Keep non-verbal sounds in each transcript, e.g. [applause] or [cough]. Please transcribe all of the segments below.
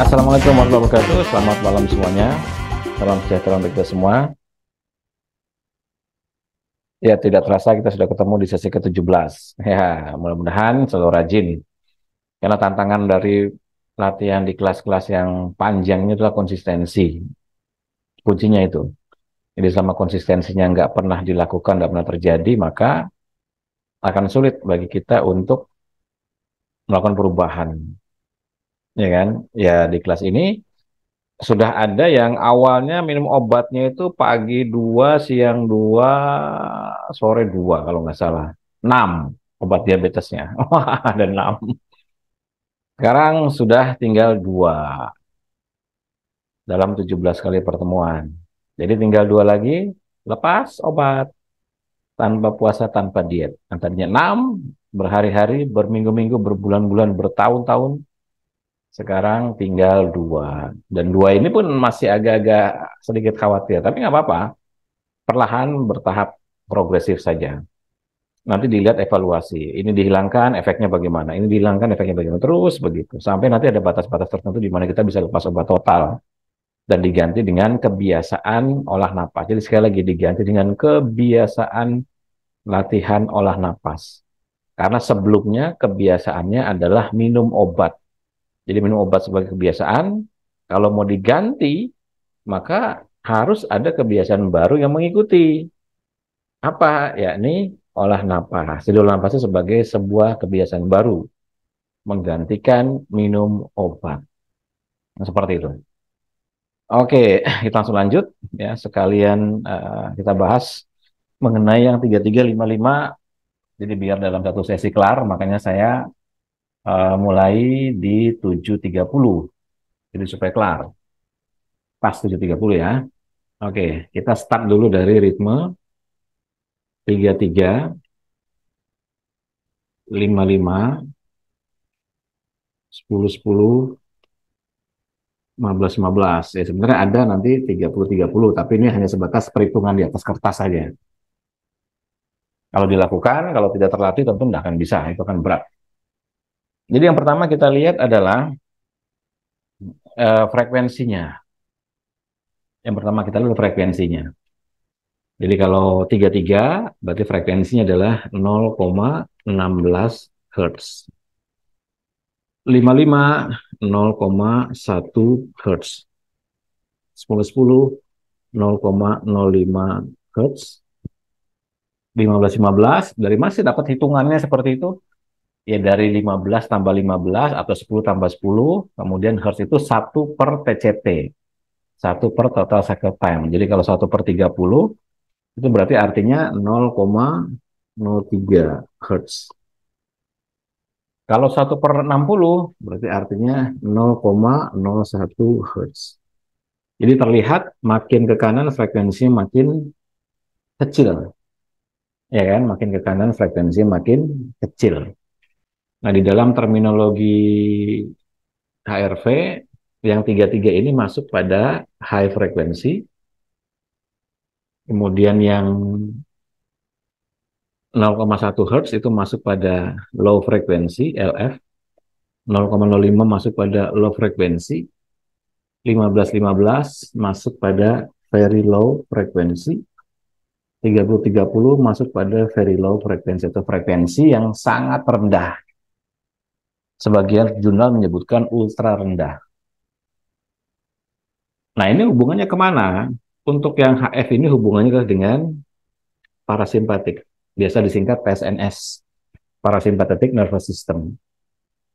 Assalamualaikum warahmatullahi wabarakatuh. Selamat malam semuanya. Salam sejahtera untuk kita semua. Ya, tidak terasa kita sudah ketemu di sesi ke-17. Ya, mudah-mudahan selalu rajin. Karena tantangan dari latihan di kelas-kelas yang panjangnya adalah konsistensi. Kuncinya itu. Jadi selama konsistensinya nggak pernah dilakukan, nggak pernah terjadi, maka akan sulit bagi kita untuk melakukan perubahan ya kan? Ya di kelas ini sudah ada yang awalnya minum obatnya itu pagi dua, siang dua, sore dua kalau nggak salah. enam obat diabetesnya. Wah, [laughs] ada 6. Sekarang sudah tinggal dua dalam 17 kali pertemuan. Jadi tinggal dua lagi, lepas obat tanpa puasa, tanpa diet. Yang enam berhari-hari, berminggu-minggu, berbulan-bulan, bertahun-tahun, sekarang tinggal dua. Dan dua ini pun masih agak-agak sedikit khawatir. Tapi nggak apa-apa. Perlahan bertahap progresif saja. Nanti dilihat evaluasi. Ini dihilangkan, efeknya bagaimana. Ini dihilangkan, efeknya bagaimana. Terus begitu. Sampai nanti ada batas-batas tertentu di mana kita bisa lepas obat total. Dan diganti dengan kebiasaan olah napas. Jadi sekali lagi diganti dengan kebiasaan latihan olah napas. Karena sebelumnya kebiasaannya adalah minum obat jadi minum obat sebagai kebiasaan, kalau mau diganti, maka harus ada kebiasaan baru yang mengikuti. Apa? Yakni olah napas. Jadi olah napas sebagai sebuah kebiasaan baru menggantikan minum obat. Nah, seperti itu. Oke, [laughs] kita langsung lanjut ya sekalian uh, kita bahas mengenai yang 3355. Jadi biar dalam satu sesi kelar, makanya saya uh, mulai di 7.30. Jadi supaya kelar. Pas 7.30 ya. Oke, kita start dulu dari ritme 33 55 10 10 15 15. Ya sebenarnya ada nanti 30 30, tapi ini hanya sebatas perhitungan di atas kertas saja. Kalau dilakukan, kalau tidak terlatih tentu tidak akan bisa, itu akan berat. Jadi yang pertama kita lihat adalah uh, frekuensinya. Yang pertama kita lihat frekuensinya. Jadi kalau 33 berarti frekuensinya adalah 0,16 Hz. 55 0,1 Hz. 10 10 0,05 Hz. 15 15 dari masih dapat hitungannya seperti itu ya dari 15 tambah 15 atau 10 tambah 10, kemudian Hertz itu 1 per TCT, 1 per total cycle time. Jadi kalau 1 per 30, itu berarti artinya 0,03 Hertz. Kalau 1 per 60, berarti artinya 0,01 Hertz. Jadi terlihat makin ke kanan frekuensi makin kecil. Ya kan, makin ke kanan frekuensi makin kecil. Nah, di dalam terminologi HRV, yang tiga-tiga ini masuk pada high frequency, kemudian yang 0,1 Hz itu masuk pada low frequency, LF, 0,05 masuk pada low frequency, 15-15 masuk pada very low frequency, 30-30 masuk pada very low frequency atau frekuensi yang sangat rendah Sebagian jurnal menyebutkan ultra rendah. Nah ini hubungannya kemana? Untuk yang HF ini hubungannya dengan parasimpatik. Biasa disingkat PSNS, parasimpatetik nervous system.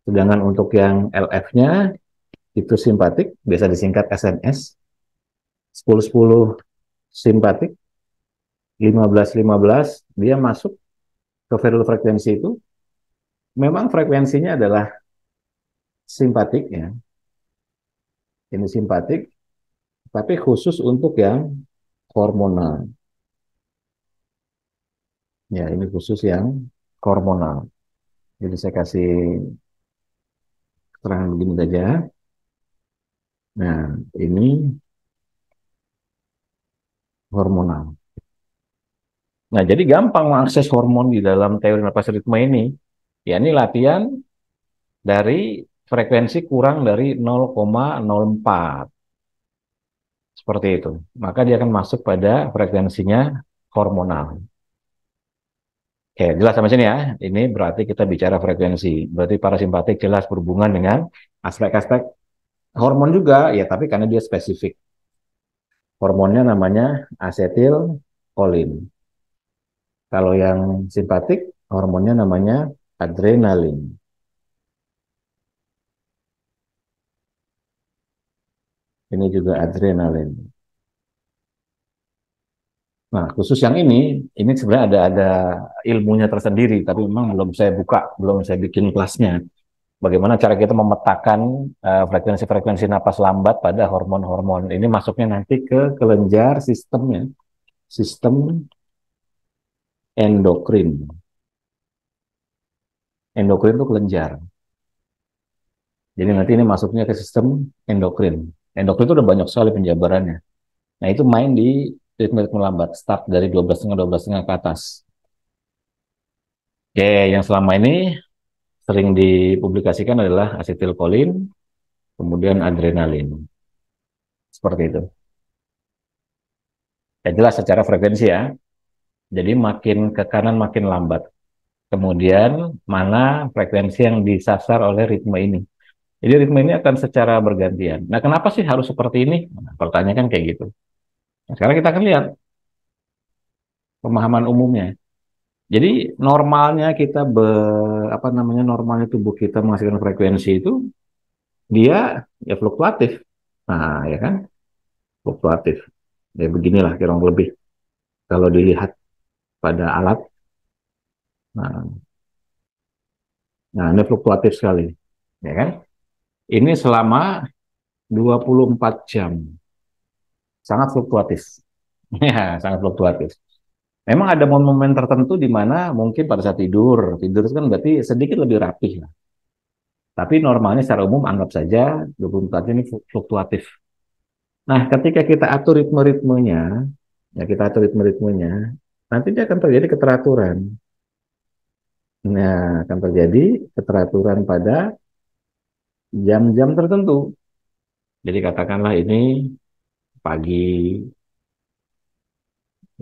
Sedangkan untuk yang LF-nya itu simpatik, biasa disingkat SNS. 10-10 simpatik, 15-15 dia masuk ke viral frekuensi itu memang frekuensinya adalah simpatik ya. Ini simpatik, tapi khusus untuk yang hormonal. Ya, ini khusus yang hormonal. Jadi saya kasih keterangan begini saja. Nah, ini hormonal. Nah, jadi gampang mengakses hormon di dalam teori napas ritme ini Ya ini latihan dari frekuensi kurang dari 0,04. Seperti itu. Maka dia akan masuk pada frekuensinya hormonal. Oke, jelas sama sini ya. Ini berarti kita bicara frekuensi. Berarti parasimpatik jelas berhubungan dengan aspek-aspek hormon juga, ya tapi karena dia spesifik. Hormonnya namanya asetil kolin. Kalau yang simpatik, hormonnya namanya adrenalin. Ini juga adrenalin. Nah, khusus yang ini, ini sebenarnya ada ada ilmunya tersendiri, tapi memang belum saya buka, belum saya bikin kelasnya. Bagaimana cara kita memetakan eh, frekuensi-frekuensi uh, napas lambat pada hormon-hormon ini masuknya nanti ke kelenjar sistemnya, sistem endokrin endokrin itu kelenjar. Jadi nanti ini masuknya ke sistem endokrin. Endokrin itu udah banyak sekali penjabarannya. Nah itu main di ritme-ritme lambat, start dari 12,5-12,5 ke atas. Oke, yang selama ini sering dipublikasikan adalah asetilkolin, kemudian adrenalin. Seperti itu. Ya jelas secara frekuensi ya. Jadi makin ke kanan makin lambat kemudian mana frekuensi yang disasar oleh ritme ini. Jadi ritme ini akan secara bergantian. Nah, kenapa sih harus seperti ini? Nah, pertanyaan kan kayak gitu. Nah, sekarang kita akan lihat pemahaman umumnya. Jadi normalnya kita be, apa namanya normalnya tubuh kita menghasilkan frekuensi itu dia ya fluktuatif. Nah, ya kan? Fluktuatif. Ya beginilah kurang lebih kalau dilihat pada alat Nah, nah ini fluktuatif sekali, ya kan? Ini selama 24 jam. Sangat fluktuatif. [laughs] Ya, sangat fluktuatif. Memang ada momen-momen tertentu di mana mungkin pada saat tidur, tidur kan berarti sedikit lebih rapih lah. Tapi normalnya secara umum anggap saja 24 jam ini fluktuatif. Nah, ketika kita atur ritme-ritmenya, ya kita atur ritme-ritmenya, nanti dia akan terjadi keteraturan. Nah, akan terjadi keteraturan pada jam-jam tertentu. Jadi katakanlah ini pagi,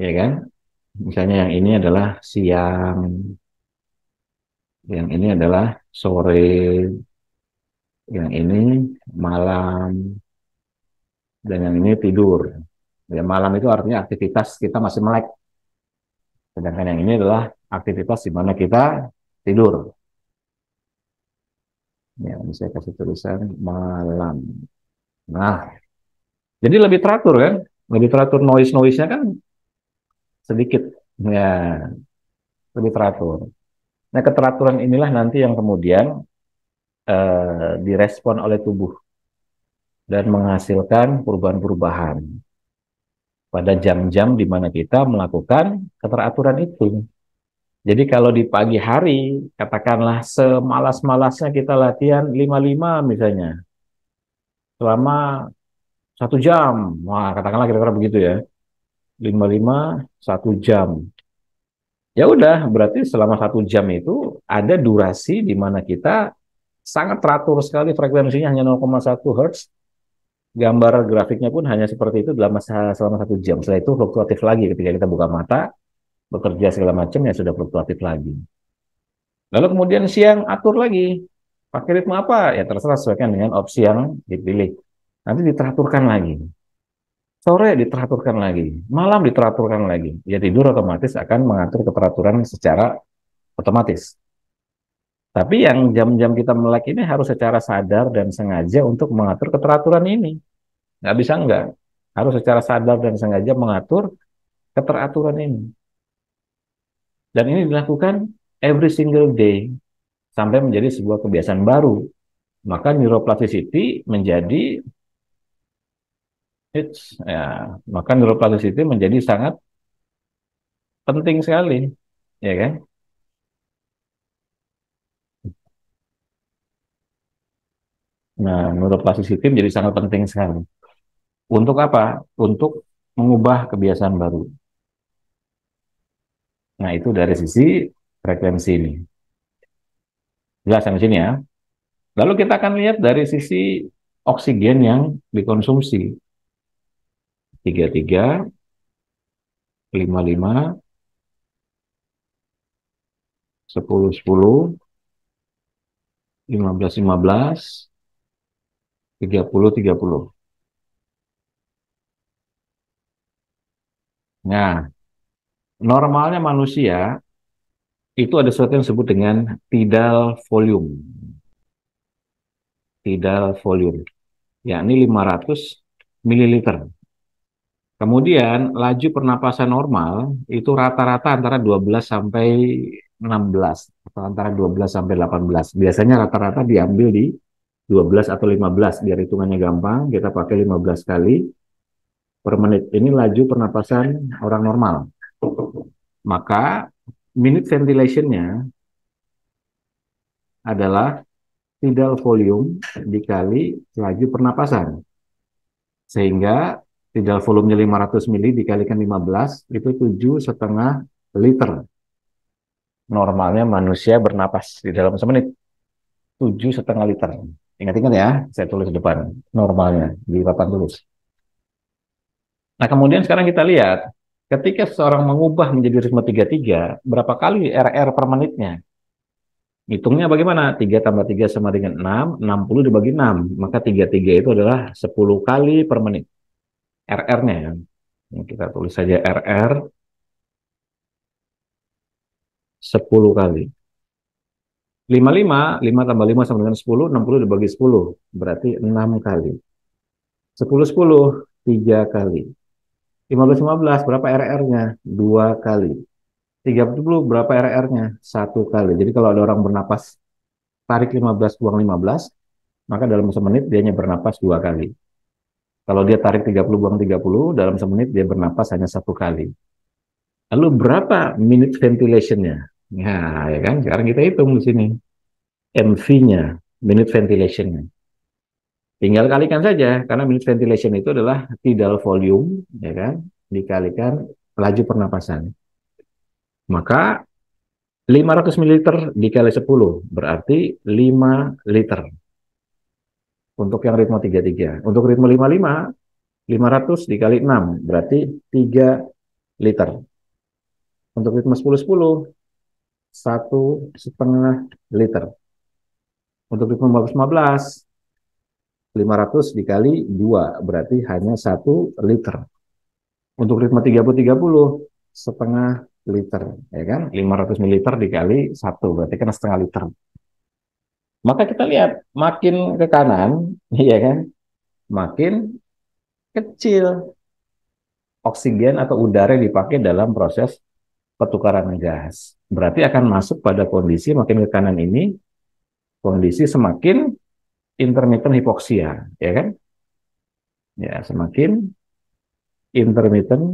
ya kan? Misalnya yang ini adalah siang, yang ini adalah sore, yang ini malam, dan yang ini tidur. Ya, malam itu artinya aktivitas kita masih melek Sedangkan yang ini adalah aktivitas di mana kita tidur. Ya, ini saya kasih tulisan malam. Nah, jadi lebih teratur kan? Lebih teratur noise-noise-nya kan sedikit. Ya, lebih teratur. Nah, keteraturan inilah nanti yang kemudian eh, direspon oleh tubuh dan menghasilkan perubahan-perubahan pada jam-jam di mana kita melakukan keteraturan itu. Jadi kalau di pagi hari, katakanlah semalas-malasnya kita latihan 55 misalnya. Selama satu jam. Wah, katakanlah kira-kira begitu ya. 55, satu jam. Ya udah, berarti selama satu jam itu ada durasi di mana kita sangat teratur sekali frekuensinya hanya 0,1 Hz gambar grafiknya pun hanya seperti itu dalam masa selama satu jam. Setelah itu fluktuatif lagi ketika kita buka mata, bekerja segala macam ya sudah fluktuatif lagi. Lalu kemudian siang atur lagi. Pakai ritme apa? Ya terserah sesuaikan dengan opsi yang dipilih. Nanti diteraturkan lagi. Sore diteraturkan lagi. Malam diteraturkan lagi. Ya tidur otomatis akan mengatur keteraturan secara otomatis. Tapi yang jam-jam kita melek ini harus secara sadar dan sengaja untuk mengatur keteraturan ini. Nggak bisa enggak. Harus secara sadar dan sengaja mengatur keteraturan ini. Dan ini dilakukan every single day sampai menjadi sebuah kebiasaan baru. Maka neuroplasticity menjadi it's ya, maka neuroplasticity menjadi sangat penting sekali, ya kan? Nah, neuroplastis sistem jadi sangat penting sekali. Untuk apa? Untuk mengubah kebiasaan baru. Nah, itu dari sisi frekuensi ini. Jelas sampai sini ya. Lalu kita akan lihat dari sisi oksigen yang dikonsumsi. 33, 55, 10, 10, 15, 15, 30-30. Nah, normalnya manusia itu ada sesuatu yang disebut dengan tidal volume. Tidal volume, yakni 500 ml. Kemudian laju pernapasan normal itu rata-rata antara 12 sampai 16 atau antara 12 sampai 18. Biasanya rata-rata diambil di 12 atau 15 biar hitungannya gampang kita pakai 15 kali per menit ini laju pernapasan orang normal maka minute ventilationnya adalah tidal volume dikali laju pernapasan sehingga tidal volumenya 500 mili dikalikan 15 itu tujuh setengah liter normalnya manusia bernapas di dalam semenit tujuh setengah liter Ingat-ingat ya, saya tulis di depan normalnya di papan tulis. Nah, kemudian sekarang kita lihat ketika seseorang mengubah menjadi ritme 33, berapa kali RR per menitnya? Hitungnya bagaimana? 3 tambah 3 sama dengan 6, 60 dibagi 6. Maka 33 itu adalah 10 kali per menit. RR-nya ya. Ini kita tulis saja RR 10 kali. 55, 5 tambah 5 sama dengan 10, 60 dibagi 10, berarti 6 kali. 10, 10, 3 kali. 15, 15, berapa RR-nya? 2 kali. 30, berapa RR-nya? 1 kali. Jadi kalau ada orang bernapas, tarik 15, buang 15, maka dalam semenit dia hanya bernapas 2 kali. Kalau dia tarik 30, buang 30, dalam semenit dia bernapas hanya 1 kali. Lalu berapa minute ventilation-nya? Nah, ya kan? Sekarang kita hitung di sini. MV-nya, minute ventilation-nya. Tinggal kalikan saja, karena minute ventilation itu adalah tidal volume, ya kan? Dikalikan laju pernapasan. Maka 500 ml dikali 10 berarti 5 liter. Untuk yang ritme 33. Untuk ritme 55 500 dikali 6 berarti 3 liter. Untuk ritme 10 10 satu setengah liter. Untuk 15, 500 dikali dua berarti hanya satu liter. Untuk ritme 30-30, setengah liter, ya kan? 500 ml dikali satu berarti kan setengah liter. Maka kita lihat, makin ke kanan, [laughs] ya kan? Makin kecil oksigen atau udara yang dipakai dalam proses pertukaran gas berarti akan masuk pada kondisi makin ke kanan ini kondisi semakin intermittent hipoksia, ya kan? Ya, semakin intermittent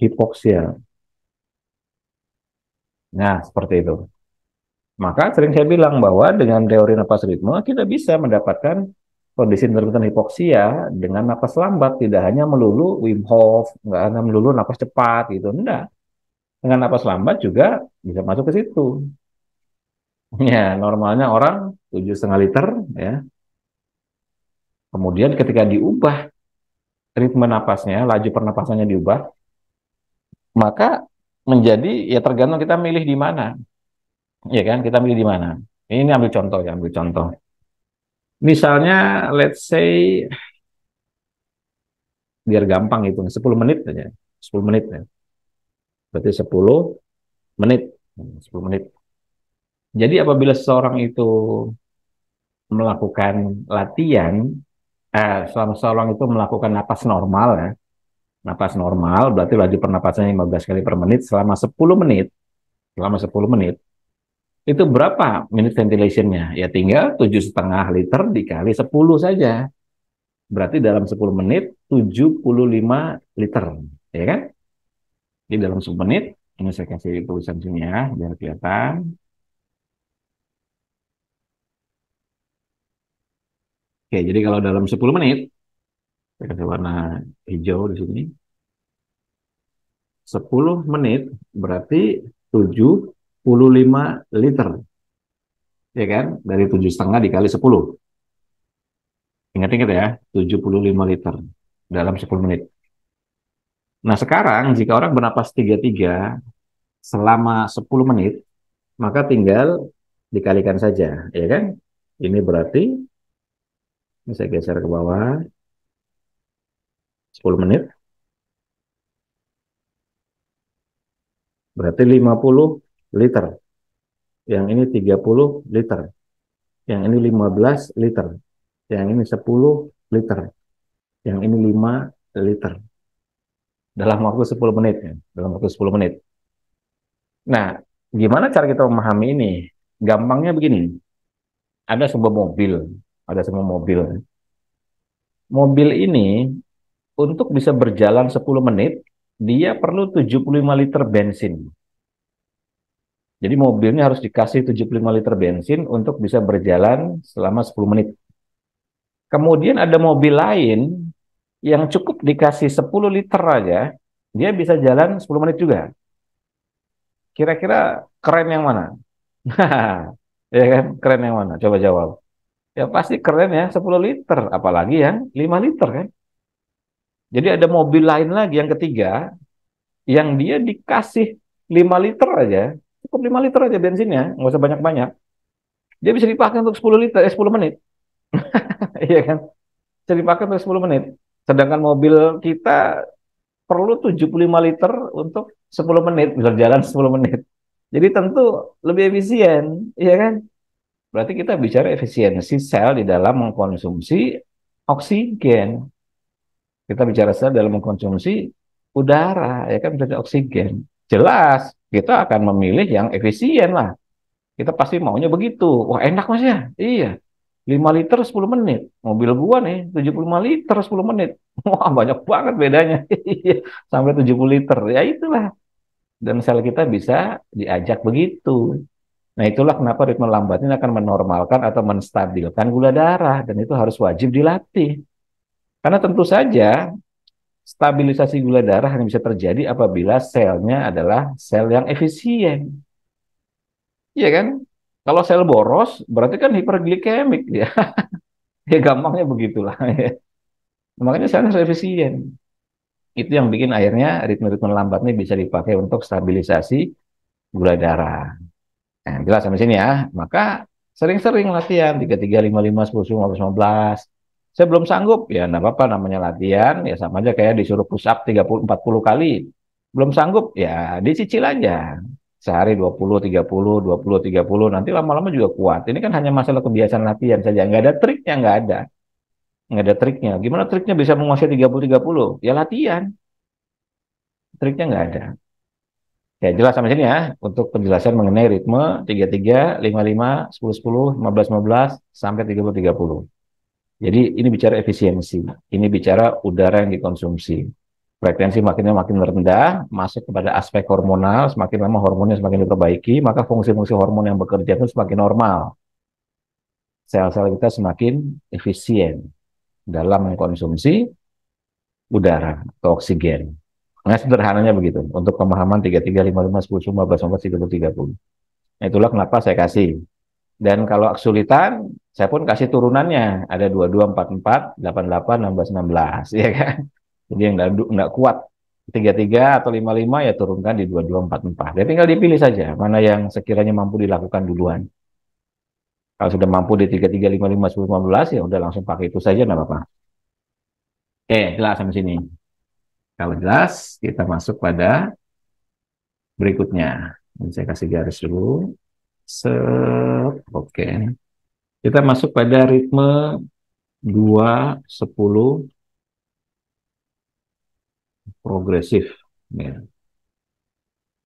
hipoksia. Nah, seperti itu. Maka sering saya bilang bahwa dengan teori napas ritme kita bisa mendapatkan kondisi intermittent hipoksia dengan napas lambat tidak hanya melulu Wim Hof, nggak hanya melulu napas cepat gitu, enggak. Dengan napas lambat juga bisa masuk ke situ. [laughs] Ya, normalnya orang tujuh setengah liter ya. Kemudian ketika diubah ritme napasnya, laju pernapasannya diubah, maka menjadi ya tergantung kita milih di mana. Ya kan, kita milih di mana. Ini ambil contoh ya, ambil contoh Misalnya, let's say, biar gampang itu, 10 menit aja. 10 menit ya. Berarti 10 menit. 10 menit. Jadi apabila seseorang itu melakukan latihan, eh, selama seorang itu melakukan napas normal ya, napas normal berarti laju pernapasannya 15 kali per menit selama 10 menit, selama 10 menit, itu berapa minute ventilationnya? Ya tinggal tujuh setengah liter dikali 10 saja. Berarti dalam 10 menit 75 liter, ya kan? Jadi dalam 10 menit, ini saya kasih tulisan sini ya, biar kelihatan. Oke, jadi kalau dalam 10 menit, saya kasih warna hijau di sini. 10 menit berarti 7 75 liter. Ya kan? Dari 7,5 dikali 10. Ingat-ingat ya, 75 liter dalam 10 menit. Nah sekarang jika orang bernapas 33 selama 10 menit, maka tinggal dikalikan saja, ya kan? Ini berarti, ini saya geser ke bawah, 10 menit. Berarti 50 liter. Yang ini 30 liter. Yang ini 15 liter. Yang ini 10 liter. Yang ini 5 liter. Dalam waktu 10 menit ya. Dalam waktu 10 menit. Nah, gimana cara kita memahami ini? Gampangnya begini. Ada sebuah mobil, ada sebuah mobil. Mobil ini untuk bisa berjalan 10 menit, dia perlu 75 liter bensin. Jadi mobilnya harus dikasih 75 liter bensin untuk bisa berjalan selama 10 menit. Kemudian ada mobil lain yang cukup dikasih 10 liter aja, dia bisa jalan 10 menit juga. Kira-kira keren yang mana? [laughs] ya kan? Keren yang mana? Coba jawab. Ya pasti keren ya 10 liter, apalagi yang 5 liter kan. Jadi ada mobil lain lagi yang ketiga yang dia dikasih 5 liter aja, cukup 5 liter aja bensinnya, nggak usah banyak-banyak. Dia bisa dipakai untuk 10 liter, eh 10 menit. [laughs] iya kan? Bisa dipakai untuk 10 menit. Sedangkan mobil kita perlu 75 liter untuk 10 menit, bisa jalan 10 menit. Jadi tentu lebih efisien, iya kan? Berarti kita bicara efisiensi sel di dalam mengkonsumsi oksigen. Kita bicara sel dalam mengkonsumsi udara, ya kan, Bicara oksigen. Jelas, kita akan memilih yang efisien lah. Kita pasti maunya begitu. Wah enak mas ya? Iya. 5 liter 10 menit. Mobil gua nih 75 liter 10 menit. [laughs] Wah banyak banget bedanya. [laughs] Iya, sampai 70 liter. Ya itulah. Dan sel kita bisa diajak begitu. Nah itulah kenapa ritme lambat ini akan menormalkan atau menstabilkan gula darah. Dan itu harus wajib dilatih. Karena tentu saja stabilisasi gula darah hanya bisa terjadi apabila selnya adalah sel yang efisien. Iya kan? Kalau sel boros, berarti kan hiperglikemik ya. [laughs] ya gampangnya begitulah ya. Makanya selnya harus efisien. Itu yang bikin akhirnya ritme-ritme lambatnya bisa dipakai untuk stabilisasi gula darah. Nah, jelas sampai sini ya. Maka sering-sering latihan 5, 55, 10, 15, 15 saya belum sanggup ya enggak apa-apa namanya latihan ya sama aja kayak disuruh push up 30 40 kali belum sanggup ya dicicil aja sehari 20 30 20 30 nanti lama-lama juga kuat ini kan hanya masalah kebiasaan latihan saja nggak ada triknya nggak ada nggak ada triknya gimana triknya bisa menguasai 30 30 ya latihan triknya nggak ada ya jelas sama sini ya untuk penjelasan mengenai ritme 33 55 10 10 15 15 sampai 30 30 jadi ini bicara efisiensi, ini bicara udara yang dikonsumsi. Frekuensi makinnya makin rendah, masuk kepada aspek hormonal, semakin lama hormonnya semakin diperbaiki, maka fungsi-fungsi hormon yang bekerja itu semakin normal. Sel-sel kita semakin efisien dalam mengkonsumsi udara atau oksigen. Nah, sederhananya begitu, untuk pemahaman 55, 10 14 30 30. Nah, itulah kenapa saya kasih. Dan kalau kesulitan, saya pun kasih turunannya, ada dua dua empat empat delapan delapan enam belas enam belas [laughs] ya kan? Jadi yang nggak kuat tiga tiga atau lima lima ya turunkan di dua dua empat empat dia tinggal dipilih saja mana yang sekiranya mampu dilakukan duluan. Kalau sudah mampu di tiga tiga lima lima sepuluh lima belas ya udah langsung pakai itu saja nggak apa-apa. Oke, jelas sampai sini. Kalau jelas, kita masuk pada berikutnya. Ini saya kasih garis dulu. Set. Oke. Okay. Kita masuk pada ritme 2, 10, progresif. Ya.